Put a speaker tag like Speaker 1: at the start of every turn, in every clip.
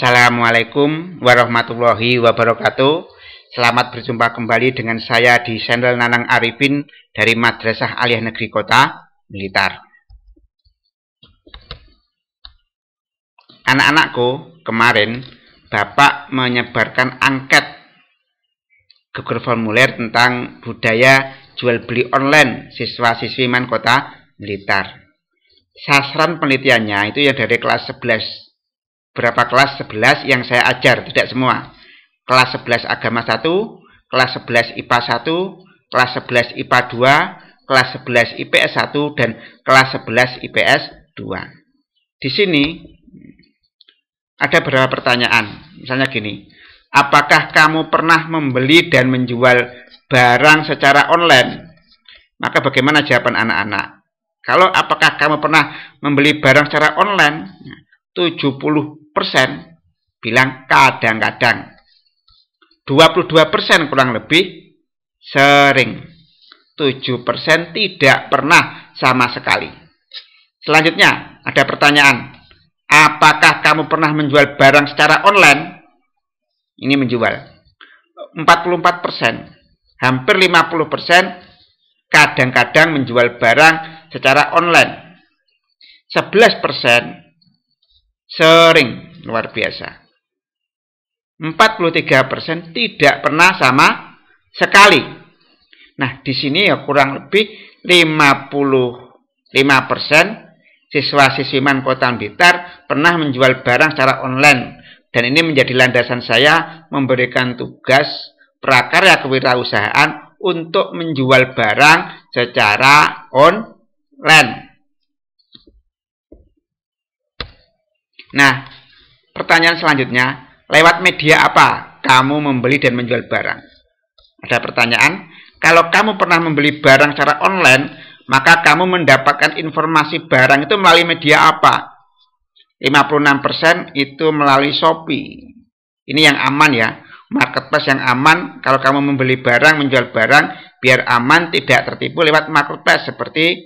Speaker 1: Assalamualaikum warahmatullahi wabarakatuh. Selamat berjumpa kembali dengan saya di channel Nanang Arifin dari Madrasah Aliyah Negeri Kota Militar. Anak-anakku, kemarin Bapak menyebarkan angket Google Formulir tentang budaya jual beli online siswa-siswi Man Kota Militar. Sasaran penelitiannya itu yang dari kelas 11 berapa kelas 11 yang saya ajar, tidak semua. Kelas 11 agama 1, kelas 11 IPA 1, kelas 11 IPA 2, kelas 11 IPS 1 dan kelas 11 IPS 2. Di sini ada beberapa pertanyaan. Misalnya gini, apakah kamu pernah membeli dan menjual barang secara online? Maka bagaimana jawaban anak-anak? Kalau apakah kamu pernah membeli barang secara online? 70% bilang kadang-kadang. 22% kurang lebih sering. 7% tidak pernah sama sekali. Selanjutnya, ada pertanyaan. Apakah kamu pernah menjual barang secara online? Ini menjual. 44%, hampir 50% kadang-kadang menjual barang secara online. 11% Sering, luar biasa. 43% tidak pernah sama sekali. Nah, di sini ya kurang lebih 55% siswa-siswi Kota Blitar pernah menjual barang secara online. Dan ini menjadi landasan saya memberikan tugas prakarya kewirausahaan untuk menjual barang secara online. Nah, pertanyaan selanjutnya, lewat media apa kamu membeli dan menjual barang? Ada pertanyaan, kalau kamu pernah membeli barang secara online, maka kamu mendapatkan informasi barang itu melalui media apa? 56% itu melalui Shopee. Ini yang aman ya, marketplace yang aman kalau kamu membeli barang, menjual barang, biar aman tidak tertipu lewat marketplace seperti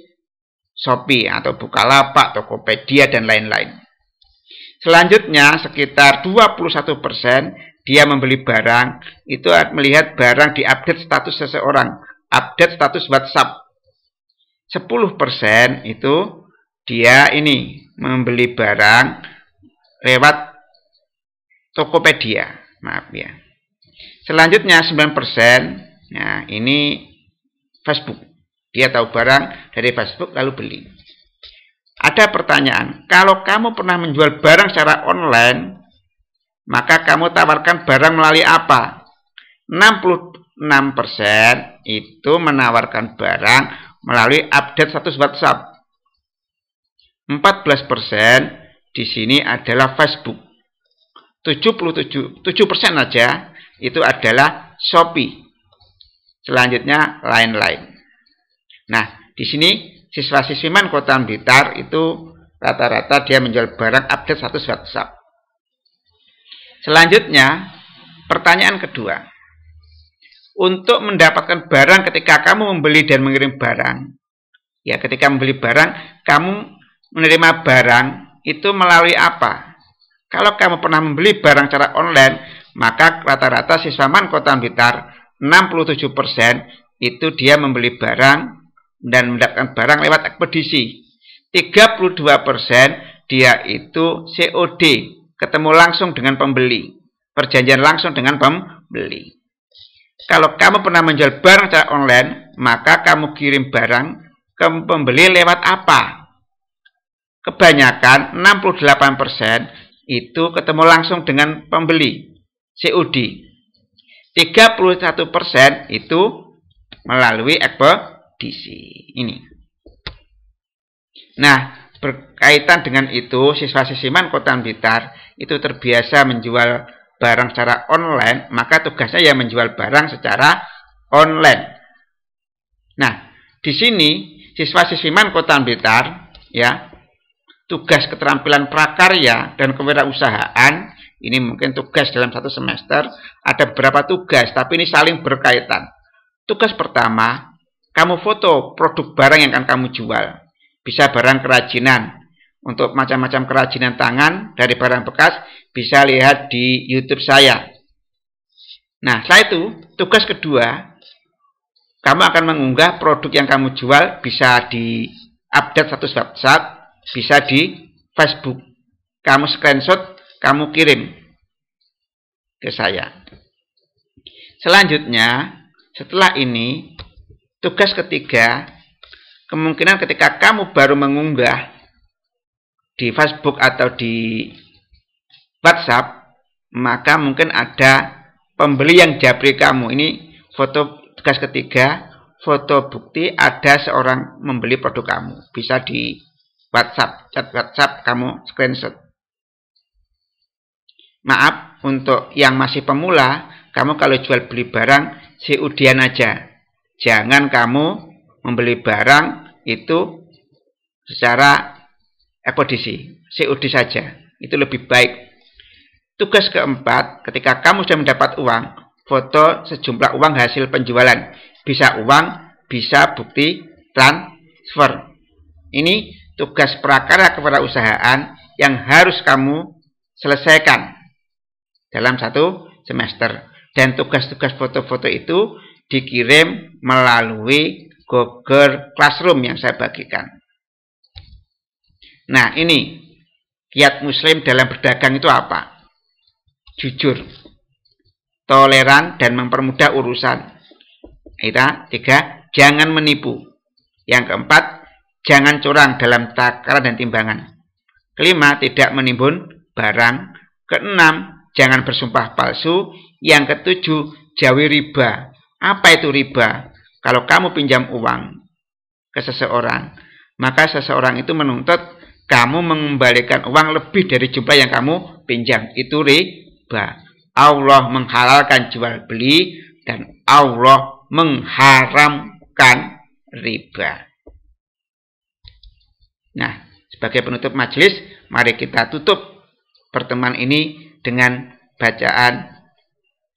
Speaker 1: Shopee atau Bukalapak, Tokopedia dan lain-lain. Selanjutnya sekitar 21 persen dia membeli barang itu melihat barang di update status seseorang, update status WhatsApp. 10 persen itu dia ini membeli barang lewat Tokopedia, maaf ya. Selanjutnya 9 persen, nah ini Facebook. Dia tahu barang dari Facebook lalu beli. Ada pertanyaan, kalau kamu pernah menjual barang secara online, maka kamu tawarkan barang melalui apa? 66% itu menawarkan barang melalui update status WhatsApp. 14% di sini adalah Facebook. 77 7% aja itu adalah Shopee. Selanjutnya lain-lain. Nah, di sini siswa sisiman kota Blitar itu rata-rata dia menjual barang update satu-satu WhatsApp. Selanjutnya, pertanyaan kedua. Untuk mendapatkan barang ketika kamu membeli dan mengirim barang, ya ketika membeli barang, kamu menerima barang itu melalui apa? Kalau kamu pernah membeli barang secara online, maka rata-rata siswa man kota Blitar 67% itu dia membeli barang dan mendapatkan barang lewat ekspedisi. 32% dia itu COD, ketemu langsung dengan pembeli, perjanjian langsung dengan pembeli. Kalau kamu pernah menjual barang secara online, maka kamu kirim barang ke pembeli lewat apa? Kebanyakan 68% itu ketemu langsung dengan pembeli, COD. 31% itu melalui ekspedisi di sini. Nah, berkaitan dengan itu, siswa sisiman Kota Blitar itu terbiasa menjual barang secara online, maka tugasnya ya menjual barang secara online. Nah, di sini siswa sisiman Kota Blitar ya tugas keterampilan prakarya dan kewirausahaan ini mungkin tugas dalam satu semester ada beberapa tugas tapi ini saling berkaitan. Tugas pertama kamu foto produk barang yang akan kamu jual. Bisa barang kerajinan. Untuk macam-macam kerajinan tangan dari barang bekas bisa lihat di YouTube saya. Nah, setelah itu tugas kedua kamu akan mengunggah produk yang kamu jual bisa di update status WhatsApp, bisa di Facebook. Kamu screenshot, kamu kirim ke saya. Selanjutnya, setelah ini Tugas ketiga, kemungkinan ketika kamu baru mengunggah di Facebook atau di WhatsApp, maka mungkin ada pembeli yang jabri kamu. Ini foto tugas ketiga, foto bukti ada seorang membeli produk kamu. Bisa di WhatsApp, chat WhatsApp kamu screenshot. Maaf, untuk yang masih pemula, kamu kalau jual beli barang, si Udian aja jangan kamu membeli barang itu secara ekodisi, COD saja. Itu lebih baik. Tugas keempat, ketika kamu sudah mendapat uang, foto sejumlah uang hasil penjualan. Bisa uang, bisa bukti transfer. Ini tugas prakara kepada usahaan yang harus kamu selesaikan dalam satu semester. Dan tugas-tugas foto-foto itu dikirim melalui Google Classroom yang saya bagikan. Nah, ini kiat muslim dalam berdagang itu apa? Jujur, toleran dan mempermudah urusan. Kita ya, tiga, jangan menipu. Yang keempat, jangan curang dalam takaran dan timbangan. Kelima, tidak menimbun barang. Keenam, jangan bersumpah palsu. Yang ketujuh, jauhi riba. Apa itu riba? Kalau kamu pinjam uang ke seseorang, maka seseorang itu menuntut kamu mengembalikan uang lebih dari jumlah yang kamu pinjam. Itu riba. Allah menghalalkan jual beli dan Allah mengharamkan riba. Nah, sebagai penutup majelis, mari kita tutup pertemuan ini dengan bacaan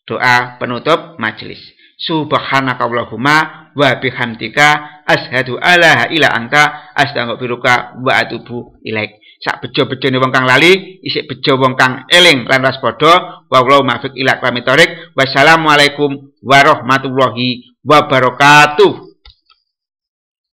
Speaker 1: doa penutup majelis. Subhanakallahumma wa bihamdika ashadu alla ila anta astaghfiruka wa atubu ilaik. Sak bejo-bejone wong kang lali, isik bejo wong kang eling lan ras padha. Wallahu mafik ila aqwamit Wassalamualaikum warahmatullahi wabarakatuh.